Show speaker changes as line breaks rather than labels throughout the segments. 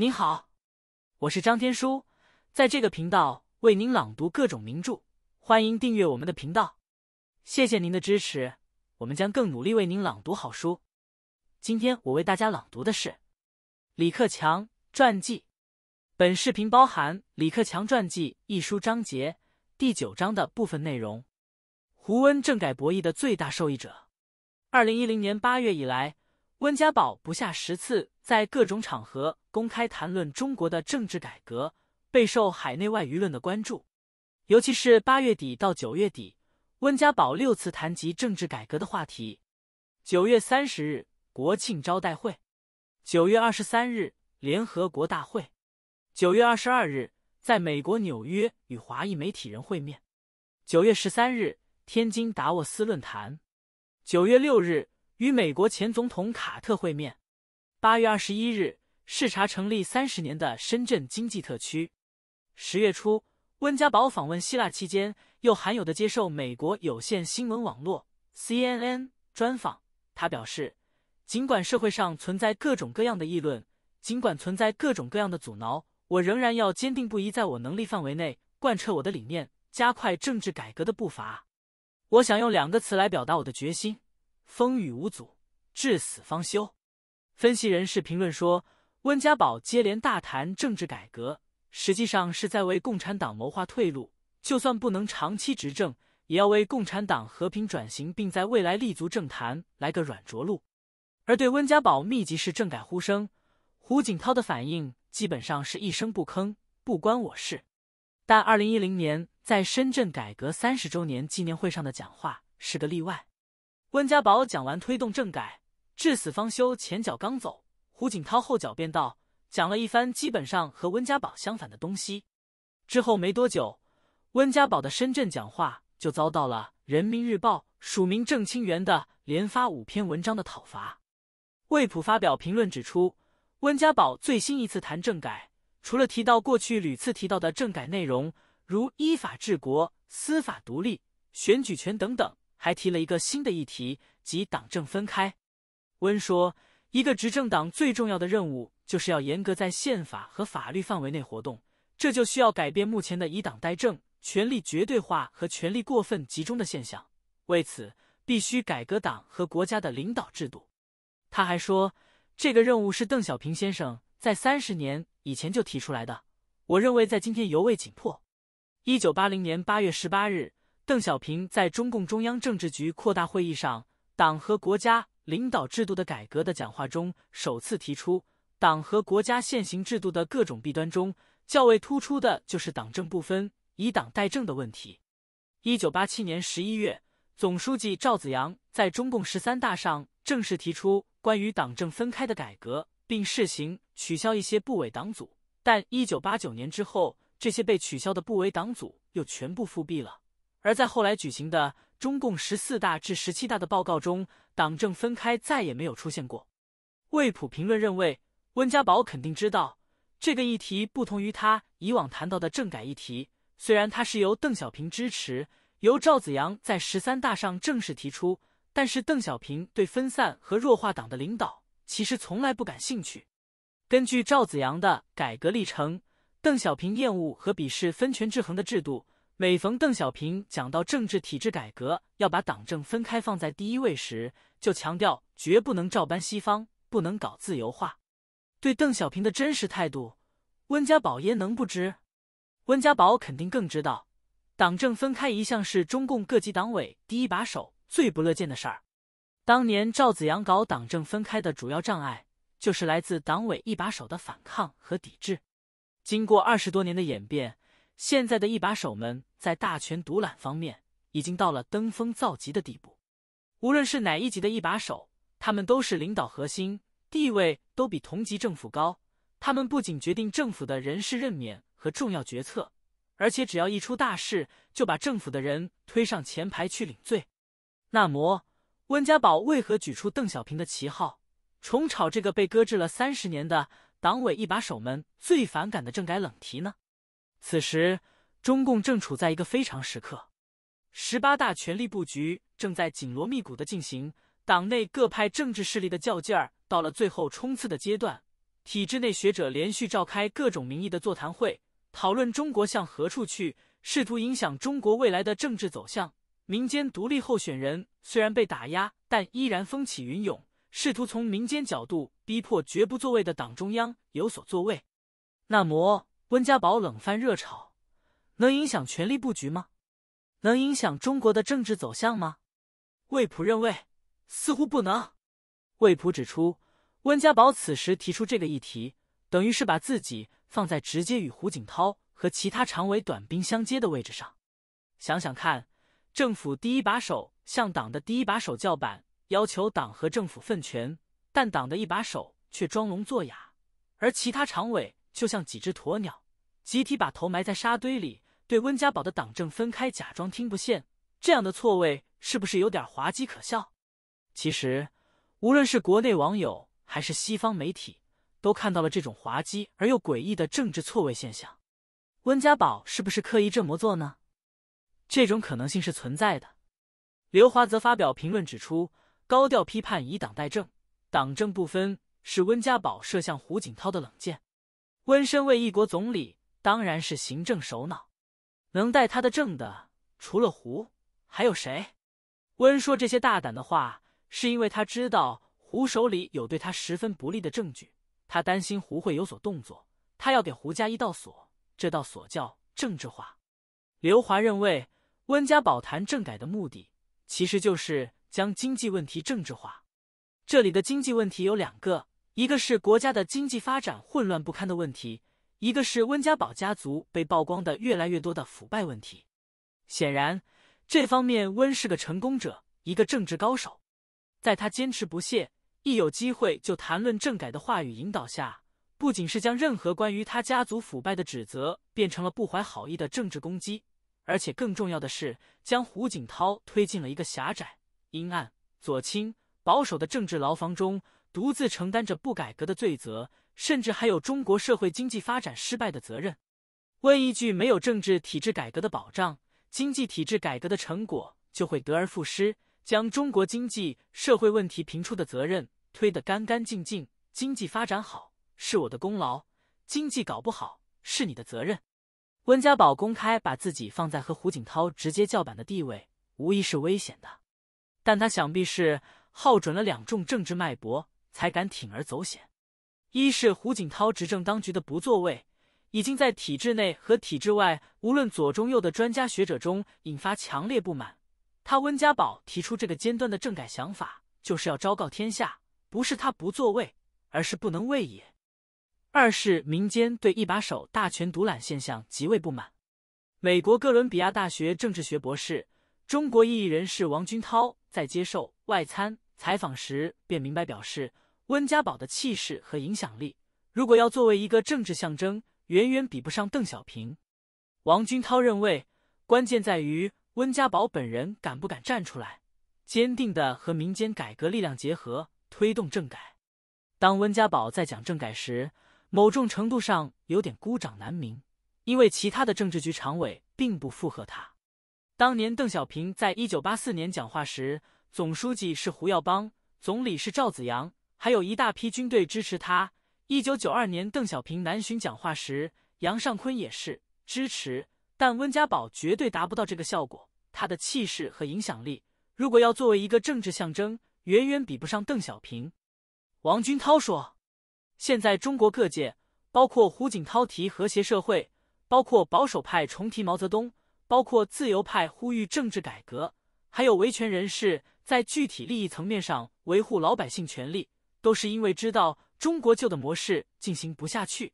您好，我是张天舒，在这个频道为您朗读各种名著，欢迎订阅我们的频道。谢谢您的支持，我们将更努力为您朗读好书。今天我为大家朗读的是《李克强传记》，本视频包含《李克强传记》一书章节第九章的部分内容。胡温政改博弈的最大受益者，二零一零年八月以来。温家宝不下十次在各种场合公开谈论中国的政治改革，备受海内外舆论的关注。尤其是八月底到九月底，温家宝六次谈及政治改革的话题。九月三十日国庆招待会，九月二十三日联合国大会，九月二十二日在美国纽约与华裔媒体人会面，九月十三日天津达沃斯论坛，九月六日。与美国前总统卡特会面，八月二十一日视察成立三十年的深圳经济特区。十月初，温家宝访问希腊期间，又罕有的接受美国有线新闻网络 CNN 专访。他表示，尽管社会上存在各种各样的议论，尽管存在各种各样的阻挠，我仍然要坚定不移在我能力范围内贯彻我的理念，加快政治改革的步伐。我想用两个词来表达我的决心。风雨无阻，至死方休。分析人士评论说，温家宝接连大谈政治改革，实际上是在为共产党谋划退路。就算不能长期执政，也要为共产党和平转型，并在未来立足政坛来个软着陆。而对温家宝密集式政改呼声，胡锦涛的反应基本上是一声不吭，不关我事。但二零一零年在深圳改革三十周年纪念会上的讲话是个例外。温家宝讲完推动政改，至死方休。前脚刚走，胡锦涛后脚便到，讲了一番基本上和温家宝相反的东西。之后没多久，温家宝的深圳讲话就遭到了《人民日报》署名郑清源的连发五篇文章的讨伐。魏普发表评论指出，温家宝最新一次谈政改，除了提到过去屡次提到的政改内容，如依法治国、司法独立、选举权等等。还提了一个新的议题，即党政分开。温说，一个执政党最重要的任务就是要严格在宪法和法律范围内活动，这就需要改变目前的以党代政、权力绝对化和权力过分集中的现象。为此，必须改革党和国家的领导制度。他还说，这个任务是邓小平先生在三十年以前就提出来的，我认为在今天尤为紧迫。一九八零年八月十八日。邓小平在中共中央政治局扩大会议上，党和国家领导制度的改革的讲话中，首次提出党和国家现行制度的各种弊端中，较为突出的就是党政不分，以党代政的问题。一九八七年十一月，总书记赵紫阳在中共十三大上正式提出关于党政分开的改革，并试行取消一些部委党组，但一九八九年之后，这些被取消的部委党组又全部复辟了。而在后来举行的中共十四大至十七大的报告中，党政分开再也没有出现过。卫普评论认为，温家宝肯定知道这个议题不同于他以往谈到的政改议题。虽然他是由邓小平支持，由赵子阳在十三大上正式提出，但是邓小平对分散和弱化党的领导其实从来不感兴趣。根据赵子阳的改革历程，邓小平厌恶和鄙视分权制衡的制度。每逢邓小平讲到政治体制改革要把党政分开放在第一位时，就强调绝不能照搬西方，不能搞自由化。对邓小平的真实态度，温家宝焉能不知？温家宝肯定更知道，党政分开一向是中共各级党委第一把手最不乐见的事儿。当年赵紫阳搞党政分开的主要障碍，就是来自党委一把手的反抗和抵制。经过二十多年的演变，现在的一把手们。在大权独揽方面，已经到了登峰造极的地步。无论是哪一级的一把手，他们都是领导核心，地位都比同级政府高。他们不仅决定政府的人事任免和重要决策，而且只要一出大事，就把政府的人推上前排去领罪。那么，温家宝为何举出邓小平的旗号，重炒这个被搁置了三十年的党委一把手们最反感的政改冷题呢？此时。中共正处在一个非常时刻，十八大权力布局正在紧锣密鼓的进行，党内各派政治势力的较劲儿到了最后冲刺的阶段。体制内学者连续召开各种名义的座谈会，讨论中国向何处去，试图影响中国未来的政治走向。民间独立候选人虽然被打压，但依然风起云涌，试图从民间角度逼迫绝不作位的党中央有所作为。那么，温家宝冷饭热炒。能影响权力布局吗？能影响中国的政治走向吗？魏普认为，似乎不能。魏普指出，温家宝此时提出这个议题，等于是把自己放在直接与胡锦涛和其他常委短兵相接的位置上。想想看，政府第一把手向党的第一把手叫板，要求党和政府分权，但党的一把手却装聋作哑，而其他常委就像几只鸵鸟，集体把头埋在沙堆里。对温家宝的党政分开假装听不见，这样的错位是不是有点滑稽可笑？其实，无论是国内网友还是西方媒体，都看到了这种滑稽而又诡异的政治错位现象。温家宝是不是刻意这么做呢？这种可能性是存在的。刘华则发表评论指出，高调批判以党代政、党政不分，是温家宝射向胡锦涛的冷箭。温身为一国总理，当然是行政首脑。能带他的正的，除了胡，还有谁？温说这些大胆的话，是因为他知道胡手里有对他十分不利的证据，他担心胡会有所动作，他要给胡加一道锁。这道锁叫政治化。刘华认为，温家宝谈政改的目的，其实就是将经济问题政治化。这里的经济问题有两个，一个是国家的经济发展混乱不堪的问题。一个是温家宝家族被曝光的越来越多的腐败问题，显然这方面温是个成功者，一个政治高手。在他坚持不懈、一有机会就谈论政改的话语引导下，不仅是将任何关于他家族腐败的指责变成了不怀好意的政治攻击，而且更重要的是，将胡锦涛推进了一个狭窄、阴暗、左倾、保守的政治牢房中，独自承担着不改革的罪责。甚至还有中国社会经济发展失败的责任。问一句没有政治体制改革的保障，经济体制改革的成果就会得而复失，将中国经济社会问题频出的责任推得干干净净。经济发展好是我的功劳，经济搞不好是你的责任。温家宝公开把自己放在和胡锦涛直接叫板的地位，无疑是危险的，但他想必是耗准了两重政治脉搏，才敢铤而走险。一是胡锦涛执政当局的不作为，已经在体制内和体制外，无论左中右的专家学者中引发强烈不满。他温家宝提出这个尖端的政改想法，就是要昭告天下，不是他不作为，而是不能为也。二是民间对一把手大权独揽现象极为不满。美国哥伦比亚大学政治学博士、中国异议人士王军涛在接受外参采访时便明白表示。温家宝的气势和影响力，如果要作为一个政治象征，远远比不上邓小平。王军涛认为，关键在于温家宝本人敢不敢站出来，坚定的和民间改革力量结合，推动政改。当温家宝在讲政改时，某种程度上有点孤掌难鸣，因为其他的政治局常委并不附和他。当年邓小平在一九八四年讲话时，总书记是胡耀邦，总理是赵紫阳。还有一大批军队支持他。一九九二年邓小平南巡讲话时，杨尚昆也是支持，但温家宝绝对达不到这个效果。他的气势和影响力，如果要作为一个政治象征，远远比不上邓小平。王军涛说：“现在中国各界，包括胡锦涛提和谐社会，包括保守派重提毛泽东，包括自由派呼吁政治改革，还有维权人士在具体利益层面上维护老百姓权利。”都是因为知道中国旧的模式进行不下去。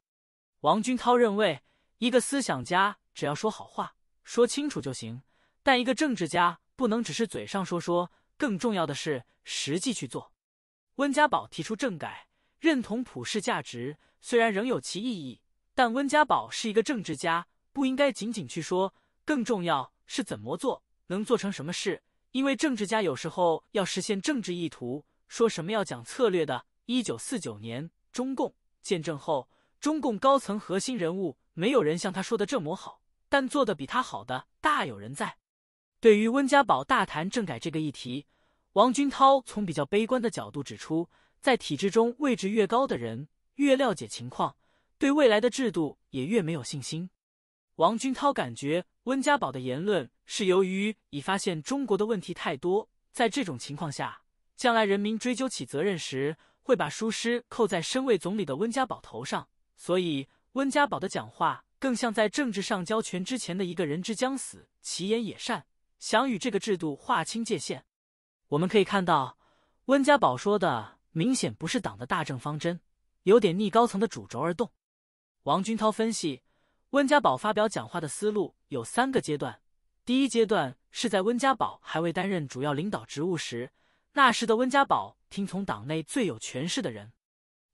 王军涛认为，一个思想家只要说好话、说清楚就行；但一个政治家不能只是嘴上说说，更重要的是实际去做。温家宝提出政改，认同普世价值，虽然仍有其意义，但温家宝是一个政治家，不应该仅仅去说，更重要是怎么做，能做成什么事。因为政治家有时候要实现政治意图。说什么要讲策略的？一九四九年中共建政后，中共高层核心人物没有人像他说的这么好，但做的比他好的大有人在。对于温家宝大谈政改这个议题，王军涛从比较悲观的角度指出，在体制中位置越高的人越了解情况，对未来的制度也越没有信心。王军涛感觉温家宝的言论是由于已发现中国的问题太多，在这种情况下。将来人民追究起责任时，会把书师扣在身为总理的温家宝头上，所以温家宝的讲话更像在政治上交权之前的一个人之将死，其言也善，想与这个制度划清界限。我们可以看到，温家宝说的明显不是党的大政方针，有点逆高层的主轴而动。王军涛分析，温家宝发表讲话的思路有三个阶段：第一阶段是在温家宝还未担任主要领导职务时。那时的温家宝听从党内最有权势的人，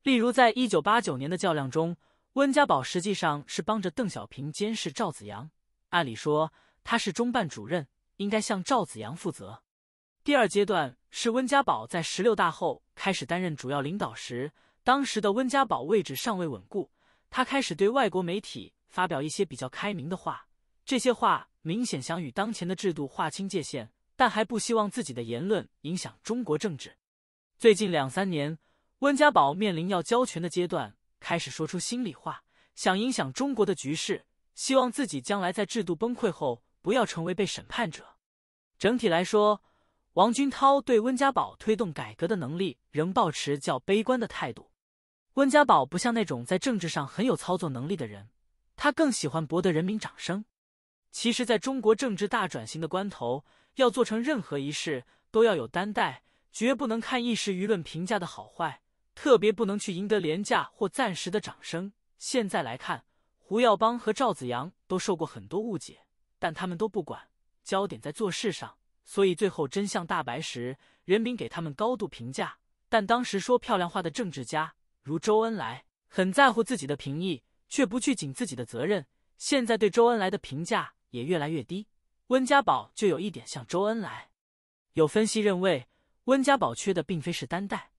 例如，在一九八九年的较量中，温家宝实际上是帮着邓小平监视赵紫阳。按理说，他是中办主任，应该向赵紫阳负责。第二阶段是温家宝在十六大后开始担任主要领导时，当时的温家宝位置尚未稳固，他开始对外国媒体发表一些比较开明的话，这些话明显想与当前的制度划清界限。但还不希望自己的言论影响中国政治。最近两三年，温家宝面临要交权的阶段，开始说出心里话，想影响中国的局势，希望自己将来在制度崩溃后不要成为被审判者。整体来说，王军涛对温家宝推动改革的能力仍保持较悲观的态度。温家宝不像那种在政治上很有操作能力的人，他更喜欢博得人民掌声。其实，在中国政治大转型的关头。要做成任何一事，都要有担待，绝不能看一时舆论评价的好坏，特别不能去赢得廉价或暂时的掌声。现在来看，胡耀邦和赵子阳都受过很多误解，但他们都不管，焦点在做事上，所以最后真相大白时，人民给他们高度评价。但当时说漂亮话的政治家，如周恩来，很在乎自己的评议，却不去尽自己的责任。现在对周恩来的评价也越来越低。温家宝就有一点像周恩来。有分析认为，温家宝缺的并非是担待，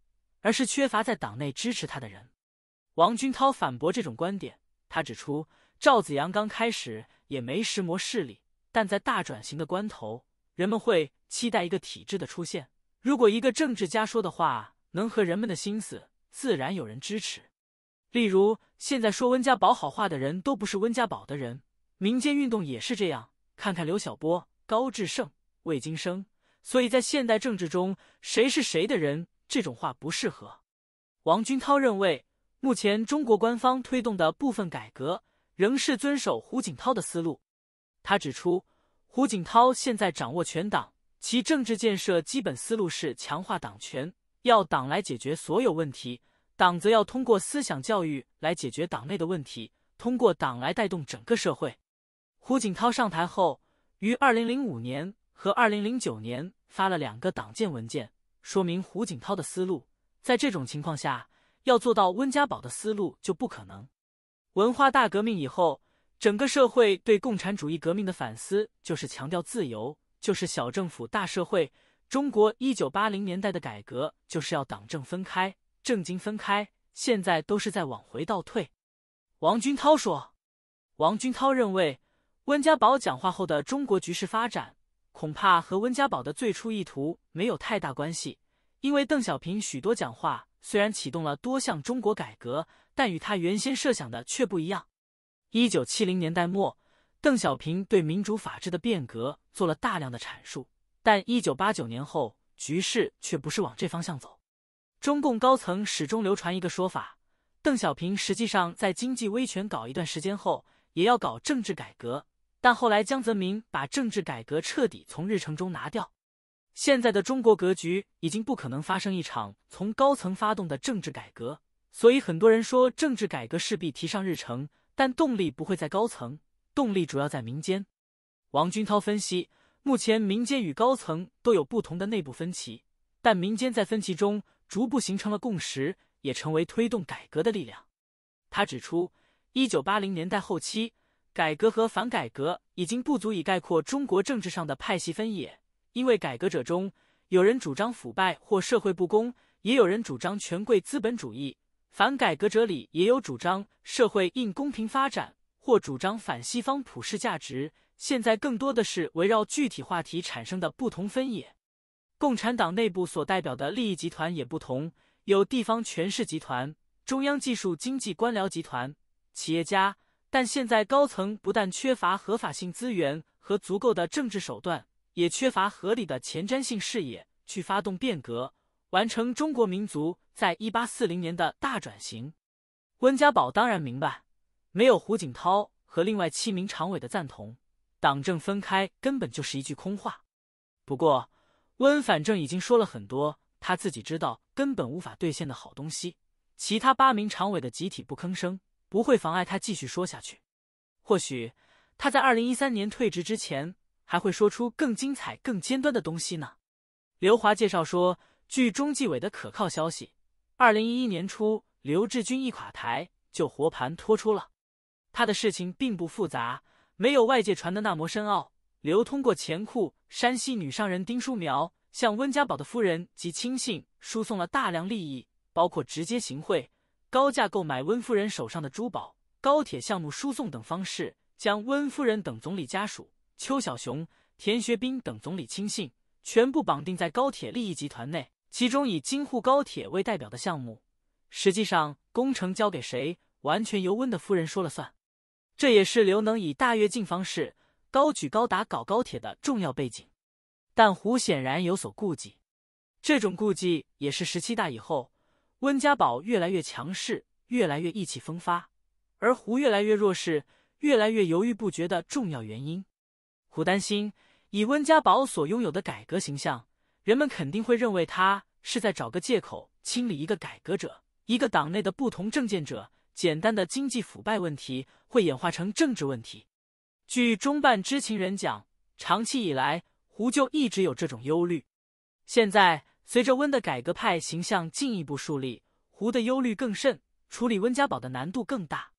而是缺乏在党内支持他的人。王军涛反驳这种观点，他指出，赵子阳刚开始也没实魔势力，但在大转型的关头，人们会期待一个体制的出现。如果一个政治家说的话能和人们的心思自然有人支持。例如，现在说温家宝好话的人都不是温家宝的人，民间运动也是这样。看看刘晓波、高志胜、魏金生，所以在现代政治中，谁是谁的人这种话不适合。王军涛认为，目前中国官方推动的部分改革仍是遵守胡锦涛的思路。他指出，胡锦涛现在掌握全党，其政治建设基本思路是强化党权，要党来解决所有问题，党则要通过思想教育来解决党内的问题，通过党来带动整个社会。胡锦涛上台后，于二零零五年和二零零九年发了两个党建文件，说明胡锦涛的思路。在这种情况下，要做到温家宝的思路就不可能。文化大革命以后，整个社会对共产主义革命的反思，就是强调自由，就是小政府大社会。中国一九八零年代的改革，就是要党政分开、政经分开，现在都是在往回倒退。王军涛说：“王军涛认为。”温家宝讲话后的中国局势发展，恐怕和温家宝的最初意图没有太大关系。因为邓小平许多讲话虽然启动了多项中国改革，但与他原先设想的却不一样。一九七零年代末，邓小平对民主法治的变革做了大量的阐述，但一九八九年后局势却不是往这方向走。中共高层始终流传一个说法：邓小平实际上在经济威权搞一段时间后，也要搞政治改革。但后来，江泽民把政治改革彻底从日程中拿掉。现在的中国格局已经不可能发生一场从高层发动的政治改革，所以很多人说政治改革势必提上日程，但动力不会在高层，动力主要在民间。王军涛分析，目前民间与高层都有不同的内部分歧，但民间在分歧中逐步形成了共识，也成为推动改革的力量。他指出，一九八零年代后期。改革和反改革已经不足以概括中国政治上的派系分野，因为改革者中有人主张腐败或社会不公，也有人主张权贵资本主义；反改革者里也有主张社会应公平发展或主张反西方普世价值。现在更多的是围绕具体话题产生的不同分野。共产党内部所代表的利益集团也不同，有地方权势集团、中央技术经济官僚集团、企业家。但现在高层不但缺乏合法性资源和足够的政治手段，也缺乏合理的前瞻性视野去发动变革，完成中国民族在一八四零年的大转型。温家宝当然明白，没有胡锦涛和另外七名常委的赞同，党政分开根本就是一句空话。不过温反正已经说了很多他自己知道根本无法兑现的好东西，其他八名常委的集体不吭声。不会妨碍他继续说下去。或许他在二零一三年退职之前，还会说出更精彩、更尖端的东西呢。刘华介绍说，据中纪委的可靠消息，二零一一年初，刘志军一垮台就活盘托出了。他的事情并不复杂，没有外界传的那么深奥。刘通过钱库山西女商人丁书苗，向温家宝的夫人及亲信输送了大量利益，包括直接行贿。高价购买温夫人手上的珠宝、高铁项目输送等方式，将温夫人等总理家属、邱小雄、田学斌等总理亲信全部绑定在高铁利益集团内。其中以京沪高铁为代表的项目，实际上工程交给谁，完全由温的夫人说了算。这也是刘能以大跃进方式高举高打搞高铁的重要背景。但胡显然有所顾忌，这种顾忌也是十七大以后。温家宝越来越强势，越来越意气风发，而胡越来越弱势，越来越犹豫不决的重要原因。胡担心，以温家宝所拥有的改革形象，人们肯定会认为他是在找个借口清理一个改革者，一个党内的不同政见者。简单的经济腐败问题会演化成政治问题。据中办知情人讲，长期以来，胡就一直有这种忧虑。现在。随着温的改革派形象进一步树立，胡的忧虑更甚，处理温家宝的难度更大。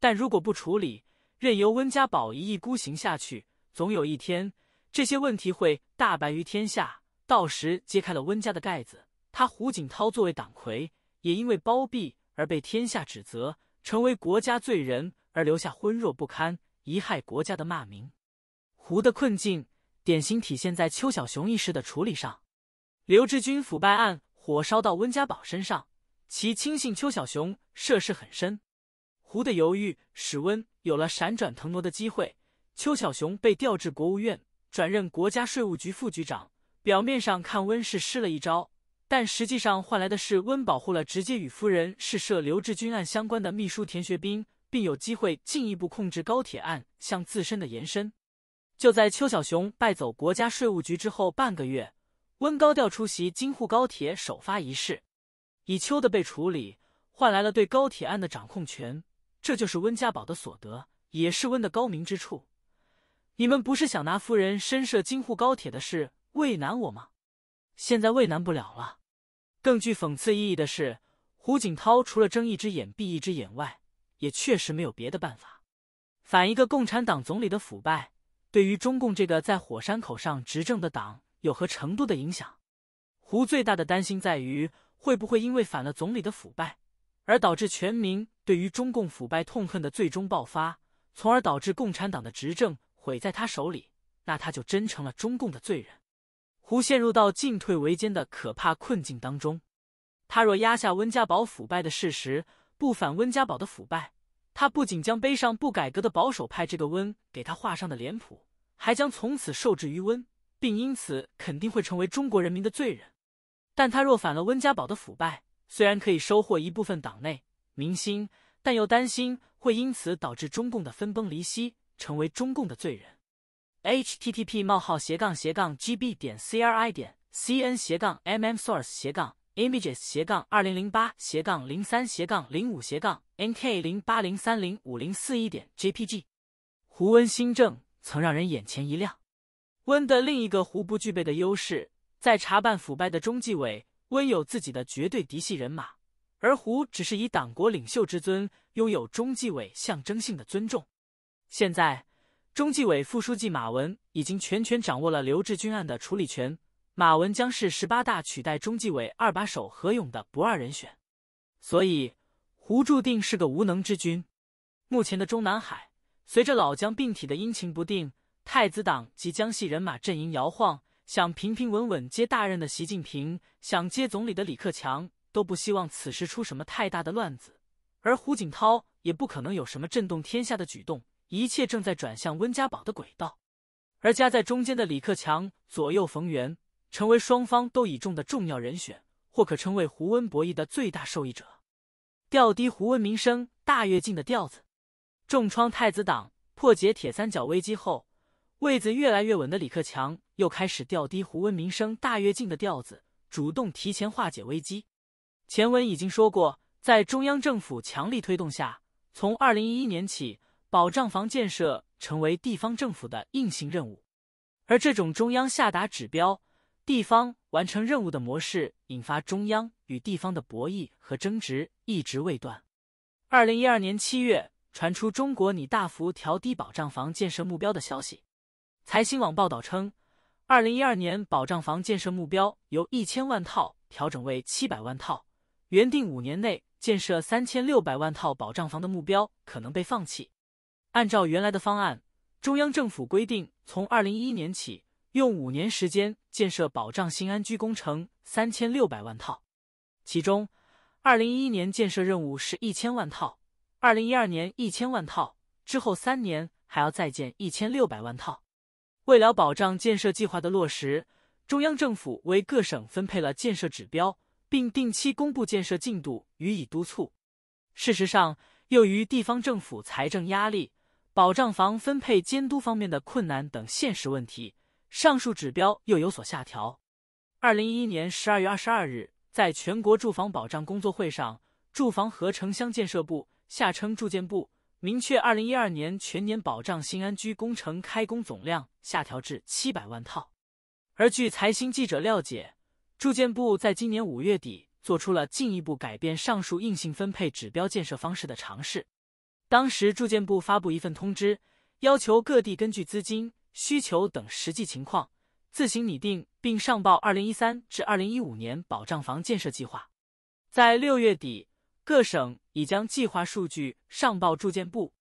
但如果不处理，任由温家宝一意孤行下去，总有一天这些问题会大白于天下。到时揭开了温家的盖子，他胡锦涛作为党魁，也因为包庇而被天下指责，成为国家罪人，而留下昏弱不堪、贻害国家的骂名。胡的困境典型体现在邱小雄一事的处理上。刘志军腐败案火烧到温家宝身上，其亲信邱小雄涉事很深。胡的犹豫使温有了闪转腾挪的机会。邱小雄被调至国务院，转任国家税务局副局长。表面上看，温是失了一招，但实际上换来的是温保护了直接与夫人涉刘志军案相关的秘书田学斌，并有机会进一步控制高铁案向自身的延伸。就在邱小雄败走国家税务局之后半个月。温高调出席京沪高铁首发仪式，以秋的被处理换来了对高铁案的掌控权，这就是温家宝的所得，也是温的高明之处。你们不是想拿夫人身涉京沪高铁的事为难我吗？现在为难不了了。更具讽刺意义的是，胡锦涛除了睁一只眼闭一只眼外，也确实没有别的办法。反一个共产党总理的腐败，对于中共这个在火山口上执政的党。有何程度的影响？胡最大的担心在于，会不会因为反了总理的腐败，而导致全民对于中共腐败痛恨的最终爆发，从而导致共产党的执政毁在他手里？那他就真成了中共的罪人。胡陷入到进退维艰的可怕困境当中。他若压下温家宝腐败的事实，不反温家宝的腐败，他不仅将背上不改革的保守派这个温给他画上的脸谱，还将从此受制于温。并因此肯定会成为中国人民的罪人，但他若反了温家宝的腐败，虽然可以收获一部分党内民心，但又担心会因此导致中共的分崩离析，成为中共的罪人。h t t p: 冒号斜杠斜杠 g b 点 c r i 点 c n 斜杠 m m source 斜杠 images 斜杠二零零八斜杠零三斜杠零五斜杠 n k 零八零三零五零四一点 j p g，胡温新政曾让人眼前一亮。温的另一个胡不具备的优势，在查办腐败的中纪委，温有自己的绝对嫡系人马，而胡只是以党国领袖之尊，拥有中纪委象征性的尊重。现在，中纪委副书记马文已经全权掌握了刘志军案的处理权，马文将是十八大取代中纪委二把手何勇的不二人选，所以胡注定是个无能之君。目前的中南海，随着老将病体的阴晴不定。太子党及江西人马阵营摇晃，想平平稳稳接大任的习近平，想接总理的李克强都不希望此时出什么太大的乱子，而胡锦涛也不可能有什么震动天下的举动。一切正在转向温家宝的轨道，而夹在中间的李克强左右逢源，成为双方都倚重的重要人选，或可称为胡温博弈的最大受益者，调低胡温名声大跃进的调子，重创太子党，破解铁三角危机后。位子越来越稳的李克强又开始调低胡文明声大跃进的调子，主动提前化解危机。前文已经说过，在中央政府强力推动下，从二零一一年起，保障房建设成为地方政府的硬性任务。而这种中央下达指标、地方完成任务的模式，引发中央与地方的博弈和争执，一直未断。二零一二年七月，传出中国拟大幅调低保障房建设目标的消息。财新网报道称，二零一二年保障房建设目标由一千万套调整为七百万套，原定五年内建设三千六百万套保障房的目标可能被放弃。按照原来的方案，中央政府规定，从二零一一年起，用五年时间建设保障性安居工程三千六百万套，其中，二零一一年建设任务是一千万套，二零一二年一千万套，之后三年还要再建一千六百万套。为了保障建设计划的落实，中央政府为各省分配了建设指标，并定期公布建设进度，予以督促。事实上，由于地方政府财政压力、保障房分配监督方面的困难等现实问题，上述指标又有所下调。二零一一年十二月二十二日，在全国住房保障工作会上，住房和城乡建设部（下称住建部）。明确，二零一二年全年保障性安居工程开工总量下调至七百万套。而据财新记者了解，住建部在今年五月底做出了进一步改变上述硬性分配指标建设方式的尝试。当时，住建部发布一份通知，要求各地根据资金需求等实际情况，自行拟定并上报二零一三至二零一五年保障房建设计划。在六月底，各省。已将计划数据上报住建部，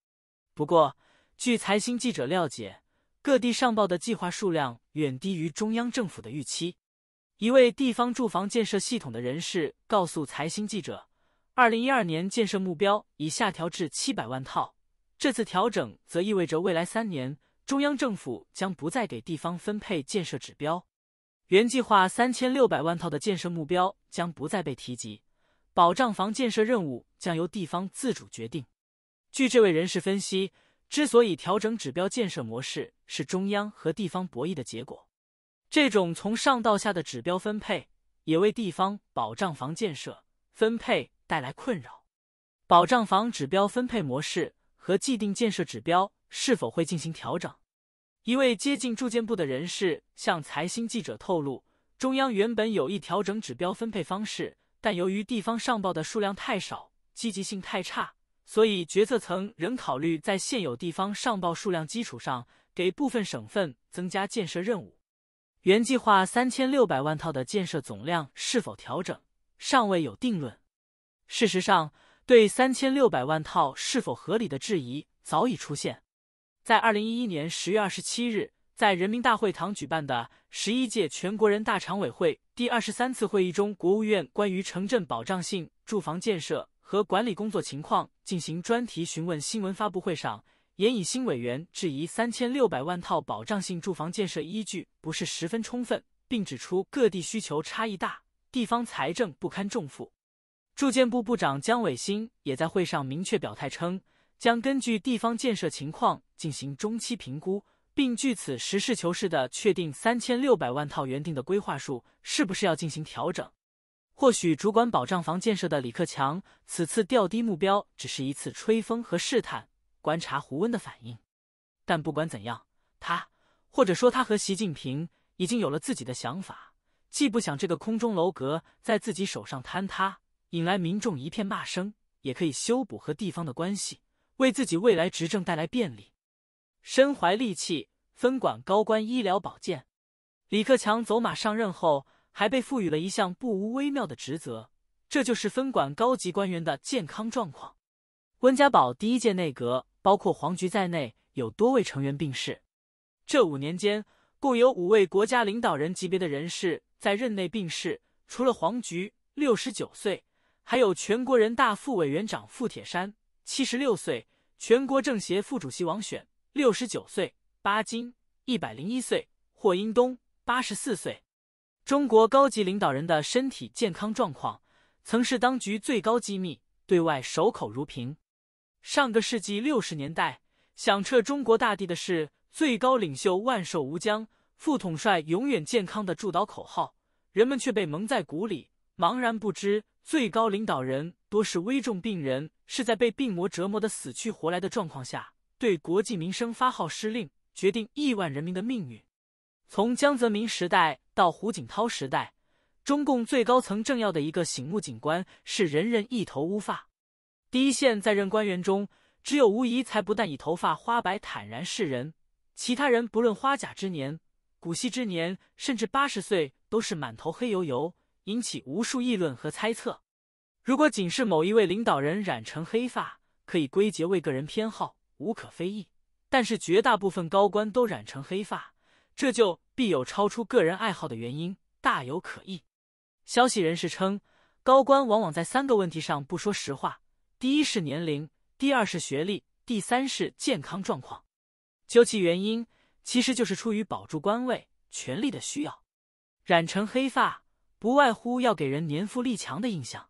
不过，据财新记者了解，各地上报的计划数量远低于中央政府的预期。一位地方住房建设系统的人士告诉财新记者，二零一二年建设目标已下调至七百万套，这次调整则意味着未来三年中央政府将不再给地方分配建设指标，原计划三千六百万套的建设目标将不再被提及。保障房建设任务将由地方自主决定。据这位人士分析，之所以调整指标建设模式，是中央和地方博弈的结果。这种从上到下的指标分配，也为地方保障房建设分配带来困扰。保障房指标分配模式和既定建设指标是否会进行调整？一位接近住建部的人士向财新记者透露，中央原本有意调整指标分配方式。但由于地方上报的数量太少，积极性太差，所以决策层仍考虑在现有地方上报数量基础上，给部分省份增加建设任务。原计划三千六百万套的建设总量是否调整，尚未有定论。事实上，对三千六百万套是否合理的质疑早已出现，在二零一一年十月二十七日。在人民大会堂举办的十一届全国人大常委会第二十三次会议中，国务院关于城镇保障性住房建设和管理工作情况进行专题询问新闻发布会上，严以新委员质疑三千六百万套保障性住房建设依据不是十分充分，并指出各地需求差异大，地方财政不堪重负。住建部部长姜伟新也在会上明确表态称，将根据地方建设情况进行中期评估。并据此实事求是地确定三千六百万套原定的规划数是不是要进行调整？或许主管保障房建设的李克强此次调低目标，只是一次吹风和试探，观察胡温的反应。但不管怎样，他或者说他和习近平已经有了自己的想法，既不想这个空中楼阁在自己手上坍塌，引来民众一片骂声，也可以修补和地方的关系，为自己未来执政带来便利。身怀利器，分管高官医疗保健。李克强走马上任后，还被赋予了一项不无微妙的职责，这就是分管高级官员的健康状况。温家宝第一届内阁，包括黄菊在内，有多位成员病逝。这五年间，共有五位国家领导人级别的人士在任内病逝，除了黄菊（六十九岁），还有全国人大副委员长傅铁山（七十六岁）、全国政协副主席王选。六十九岁，巴金一百零一岁，霍英东八十四岁。中国高级领导人的身体健康状况曾是当局最高机密，对外守口如瓶。上个世纪六十年代，响彻中国大地的是“最高领袖万寿无疆，副统帅永远健康”的祝祷口号，人们却被蒙在鼓里，茫然不知最高领导人多是危重病人，是在被病魔折磨的死去活来的状况下。对国计民生发号施令，决定亿万人民的命运。从江泽民时代到胡锦涛时代，中共最高层政要的一个醒目景观是人人一头乌发。第一线在任官员中，只有吴仪才不但以头发花白坦然示人，其他人不论花甲之年、古稀之年，甚至八十岁，都是满头黑油油，引起无数议论和猜测。如果仅是某一位领导人染成黑发，可以归结为个人偏好。无可非议，但是绝大部分高官都染成黑发，这就必有超出个人爱好的原因，大有可议。消息人士称，高官往往在三个问题上不说实话：第一是年龄，第二是学历，第三是健康状况。究其原因，其实就是出于保住官位、权力的需要。染成黑发，不外乎要给人年富力强的印象。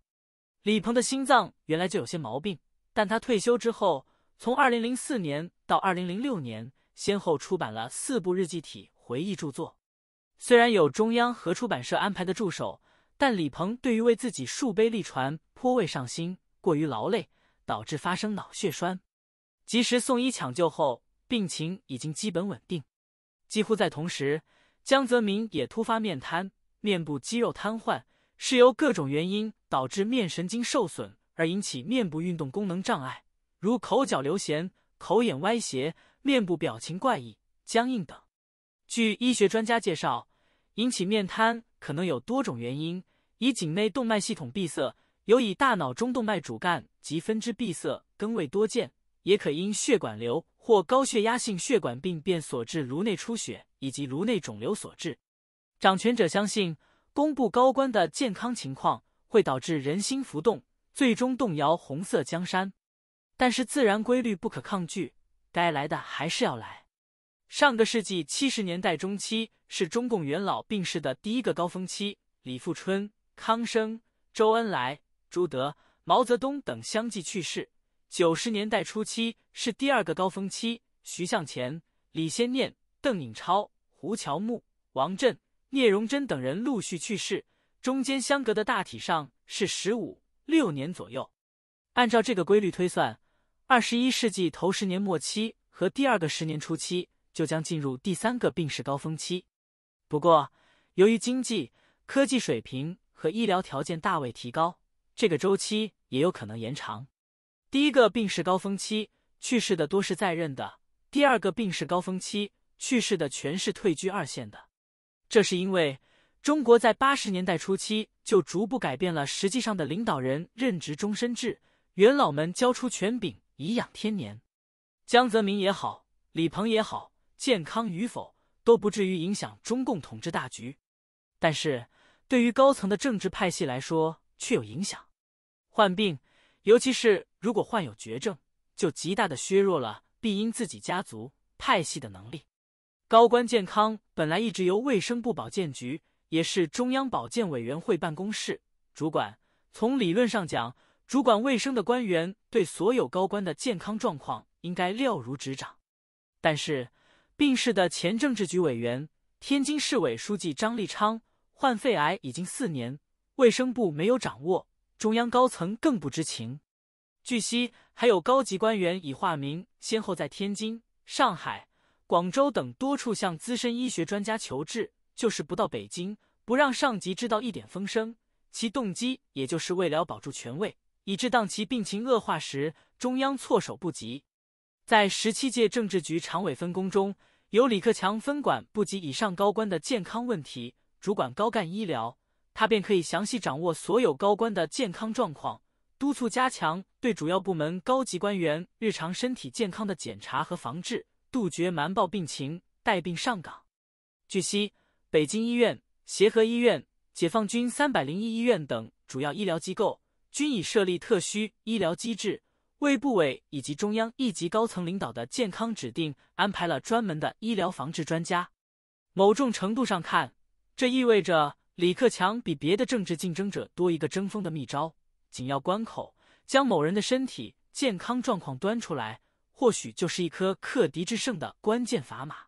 李鹏的心脏原来就有些毛病，但他退休之后。从2004年到2006年，先后出版了四部日记体回忆著作。虽然有中央和出版社安排的助手，但李鹏对于为自己树碑立传颇为上心，过于劳累导致发生脑血栓。及时送医抢救后，病情已经基本稳定。几乎在同时，江泽民也突发面瘫，面部肌肉瘫痪，是由各种原因导致面神经受损而引起面部运动功能障碍。如口角流涎、口眼歪斜、面部表情怪异、僵硬等。据医学专家介绍，引起面瘫可能有多种原因，以颈内动脉系统闭塞，尤以大脑中动脉主干及分支闭塞更为多见，也可因血管瘤或高血压性血管病变所致颅内出血以及颅内肿瘤所致。掌权者相信，公布高官的健康情况会导致人心浮动，最终动摇红色江山。但是自然规律不可抗拒，该来的还是要来。上个世纪七十年代中期是中共元老病逝的第一个高峰期，李富春、康生、周恩来、朱德、毛泽东等相继去世。九十年代初期是第二个高峰期，徐向前、李先念、邓颖超、胡乔木、王震、聂荣臻等人陆续去世。中间相隔的大体上是十五六年左右。按照这个规律推算。二十一世纪头十年末期和第二个十年初期，就将进入第三个病逝高峰期。不过，由于经济、科技水平和医疗条件大为提高，这个周期也有可能延长。第一个病逝高峰期去世的多是在任的；第二个病逝高峰期去世的全是退居二线的。这是因为中国在八十年代初期就逐步改变了实际上的领导人任职终身制，元老们交出权柄。颐养天年，江泽民也好，李鹏也好，健康与否都不至于影响中共统治大局，但是对于高层的政治派系来说却有影响。患病，尤其是如果患有绝症，就极大的削弱了必因自己家族派系的能力。高官健康本来一直由卫生部保健局，也是中央保健委员会办公室主管，从理论上讲。主管卫生的官员对所有高官的健康状况应该了如指掌，但是病逝的前政治局委员、天津市委书记张立昌患肺癌已经四年，卫生部没有掌握，中央高层更不知情。据悉，还有高级官员已化名先后在天津、上海、广州等多处向资深医学专家求治，就是不到北京，不让上级知道一点风声。其动机也就是为了保住权位。以致当其病情恶化时，中央措手不及。在十七届政治局常委分工中，由李克强分管部级以上高官的健康问题，主管高干医疗，他便可以详细掌握所有高官的健康状况，督促加强对主要部门高级官员日常身体健康的检查和防治，杜绝瞒报病情、带病上岗。据悉，北京医院、协和医院、解放军三百零一医院等主要医疗机构。均已设立特需医疗机制，卫部委以及中央一级高层领导的健康指定安排了专门的医疗防治专家。某种程度上看，这意味着李克强比别的政治竞争者多一个争锋的秘招。紧要关口，将某人的身体健康状况端出来，或许就是一颗克敌制胜的关键砝码。